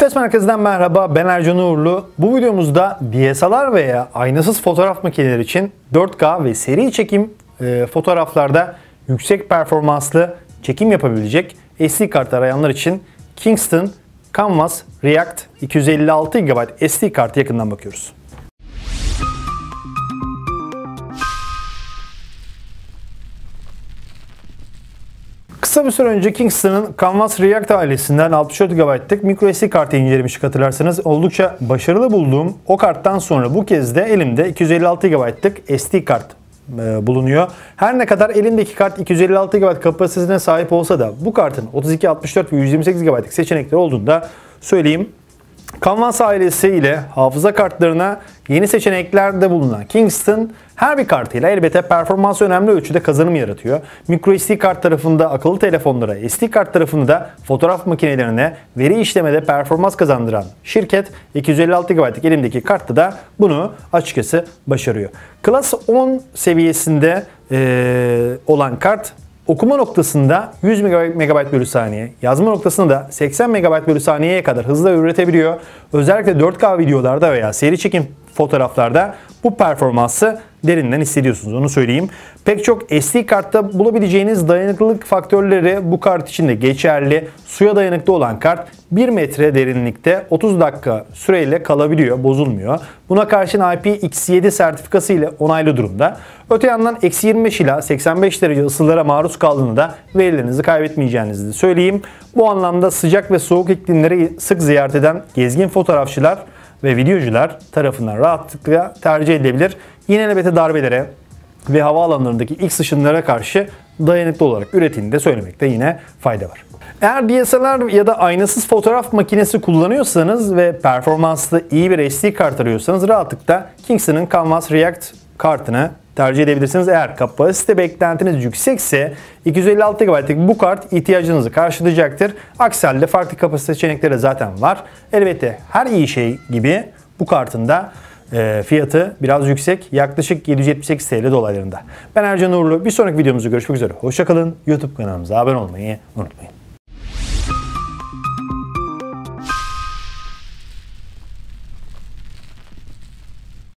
Kütes Merkezi'den merhaba ben Ercan Uğurlu. Bu videomuzda DSLR veya aynasız fotoğraf makineleri için 4K ve seri çekim e, fotoğraflarda yüksek performanslı çekim yapabilecek SD kart arayanlar için Kingston Canvas React 256 GB SD kartı yakından bakıyoruz. Kısa bir süre önce Kingston'ın Canvas React ailesinden 64 GB'lık SD kartı incelemiştik hatırlarsanız. Oldukça başarılı bulduğum o karttan sonra bu kez de elimde 256 GB'lık SD kart e, bulunuyor. Her ne kadar elimdeki kart 256 GB kapasitesine sahip olsa da bu kartın 32, 64 ve 128 GB'lık seçenekleri olduğunda söyleyeyim Canvas ailesiyle hafıza kartlarına yeni seçeneklerde bulunan Kingston her bir kartıyla elbette performansı önemli ölçüde kazanım yaratıyor. Micro SD kart tarafında akıllı telefonlara, SD kart tarafında da fotoğraf makinelerine veri işlemede performans kazandıran şirket 256 GB'lık elimdeki kartta da bunu açıkçası başarıyor. Class 10 seviyesinde ee, olan kart Okuma noktasında 100 MB bölü saniye, yazma noktasında da 80 MB bölü saniyeye kadar hızla üretebiliyor. Özellikle 4K videolarda veya seri çekim fotoğraflarda bu performansı derinden hissediyorsunuz onu söyleyeyim. Pek çok SD kartta bulabileceğiniz dayanıklılık faktörleri bu kart için de geçerli. Suya dayanıklı olan kart 1 metre derinlikte 30 dakika süreyle kalabiliyor, bozulmuyor. Buna karşın IPX7 sertifikası ile onaylı durumda. Öte yandan eksi 25 ila 85 derece ısılara maruz kaldığını da verilerinizi kaybetmeyeceğinizi de söyleyeyim. Bu anlamda sıcak ve soğuk iklimleri sık ziyaret eden gezgin fotoğrafçılar ve videocular tarafından rahatlıkla tercih edilebilir. Yine elbette darbelere ve havaalanlarındaki X ışınlara karşı dayanıklı olarak üretildiğini de söylemekte yine fayda var. Eğer DSLR ya da aynasız fotoğraf makinesi kullanıyorsanız ve performanslı iyi bir SD kart arıyorsanız rahatlıkla Kingston'ın Canvas React kartını tercih edebilirsiniz. Eğer kapasite beklentiniz yüksekse 256 GB'lik bu kart ihtiyacınızı karşılayacaktır. Aksi farklı kapasite seçenekleri zaten var. Elbette her iyi şey gibi bu kartın da e, fiyatı biraz yüksek. Yaklaşık 778 TL dolaylarında. Ben Ercan Uğurlu. Bir sonraki videomuzda görüşmek üzere. Hoşçakalın. YouTube kanalımıza abone olmayı unutmayın.